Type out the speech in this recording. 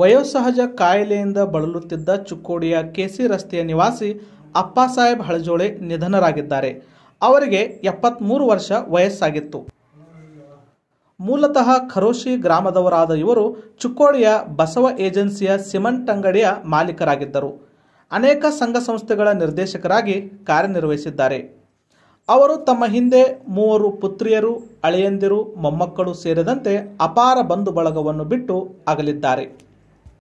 ವಯೋಸಹಜ ಕಾಯಿಲೆಯಿಂದ ಬಳಲುತ್ತಿದ್ದ ಚುಕ್ಕೋಡಿಯ ಕೆಸಿ ರಸ್ತೆಯ ನಿವಾಸಿ ಅಪ್ಪಾಸಾಹೇಬ್ ಹಳಜೋಳೆ ನಿಧನರಾಗಿದ್ದಾರೆ ಅವರಿಗೆ ಎಪ್ಪತ್ಮೂರು ವರ್ಷ ವಯಸ್ಸಾಗಿತ್ತು ಮೂಲತಃ ಖರೋಶಿ ಗ್ರಾಮದವರಾದ ಇವರು ಚುಕ್ಕೋಡಿಯ ಬಸವ ಏಜೆನ್ಸಿಯ ಸಿಮೆಂಟ್ ಅಂಗಡಿಯ ಮಾಲೀಕರಾಗಿದ್ದರು ಅನೇಕ ಸಂಘ ಸಂಸ್ಥೆಗಳ ನಿರ್ದೇಶಕರಾಗಿ ಕಾರ್ಯನಿರ್ವಹಿಸಿದ್ದಾರೆ ಅವರು ತಮ್ಮ ಹಿಂದೆ ಮೂವರು ಪುತ್ರಿಯರು ಅಳೆಯಂದಿರು ಮೊಮ್ಮಕ್ಕಳು ಸೇರಿದಂತೆ ಅಪಾರ ಬಂಧು ಬಳಗವನ್ನು ಬಿಟ್ಟು ಅಗಲಿದ್ದಾರೆ